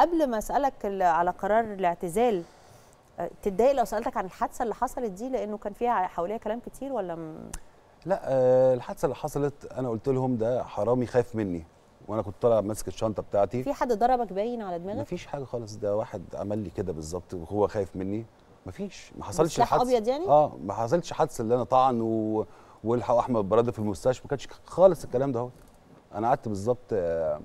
قبل ما اسالك على قرار الاعتزال آه، تتضايق لو سالتك عن الحادثه اللي حصلت دي لانه كان فيها حواليها كلام كتير ولا م... لا آه، الحادثه اللي حصلت انا قلت لهم ده حرامي خايف مني وانا كنت طالع ماسك الشنطه بتاعتي في حد ضربك باين على دماغك مفيش حاجه خالص ده واحد عمل لي كده بالظبط وهو خايف مني مفيش ما حصلش سلاح ابيض يعني اه ما حصلش حادث اللي انا طعن و... والحق احمد براده في المستشفى ما كانش خالص الكلام ده هو. انا قعدت بالظبط آه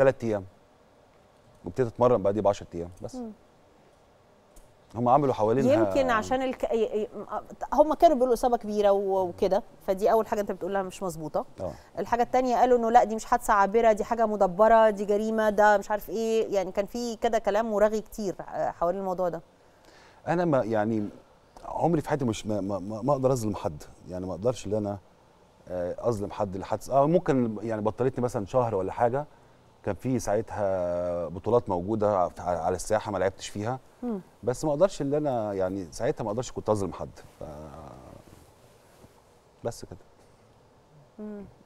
ثلاث ايام وابتديت اتمرن بقى دي ب 10 ايام بس هم عملوا حوالينها يمكن عشان الك... هم كانوا بيقولوا اصابه كبيره وكده فدي اول حاجه انت بتقولها مش مظبوطه آه. الحاجه الثانيه قالوا انه لا دي مش حادثه عابره دي حاجه مدبره دي جريمه ده مش عارف ايه يعني كان في كده كلام مرغي كتير آه، حوالين الموضوع ده انا ما يعني عمري في حياتي مش ما, ما, ما اقدر اظلم حد يعني ما اقدرش ان انا آه، اظلم حد لحادثه اه ممكن يعني بطلتني مثلا شهر ولا حاجه كان في ساعتها بطولات موجوده على الساحه ما لعبتش فيها بس ما اقدرش ان انا يعني ساعتها ما اقدرش كنت اظلم حد ف... بس كده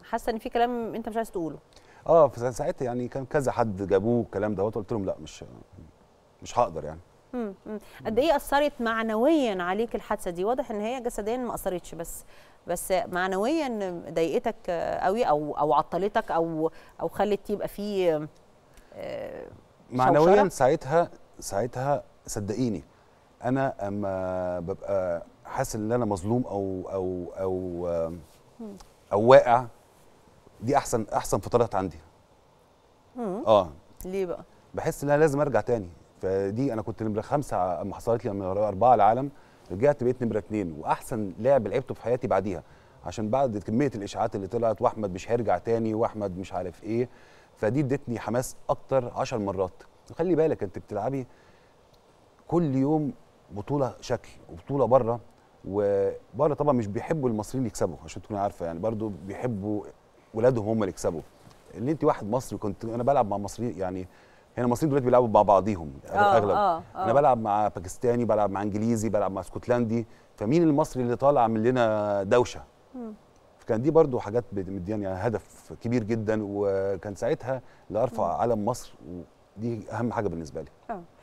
حاسه ان في كلام انت مش عايز تقوله اه فساعتها يعني كان كذا حد جابوه الكلام دوت قلت لهم لا مش مش هقدر يعني قد ايه اثرت معنويا عليك الحادثه دي واضح ان هي جسديا ما اثرتش بس بس معنويا ضايقتك قوي او او عطلتك او او خلت يبقى فيه آه، معنويا ساعتها ساعتها صدقيني انا اما ببقى حاسس ان انا مظلوم او او او او, واقع دي احسن احسن فطرات عندي اه ليه بقى بحس ان انا لازم ارجع تاني فدي انا كنت نمره خمسه اما حصلت لي نمره اربعه العالم رجعت بقيت نمره اثنين واحسن لاعب لعبته في حياتي بعديها عشان بعد كميه الاشاعات اللي طلعت واحمد مش هيرجع تاني واحمد مش عارف ايه فدي ادتني حماس اكتر 10 مرات وخلي بالك انت بتلعبي كل يوم بطوله شكل وبطوله بره وبره طبعا مش بيحبوا المصريين يكسبوا عشان تكون عارفه يعني برضو بيحبوا ولادهم هم اللي يكسبوا ان انت واحد مصري كنت انا بلعب مع مصريين يعني هنا المصريين دلوقتي بيلعبوا مع بعضيهم آه، اغلب آه آه انا بلعب مع باكستاني بلعب مع انجليزي بلعب مع اسكتلندي فمين المصري اللي طالع من لنا دوشه م. فكان دي برضو حاجات مدياني يعني هدف كبير جدا وكان ساعتها لارفع علم مصر ودي اهم حاجه بالنسبه لي آه.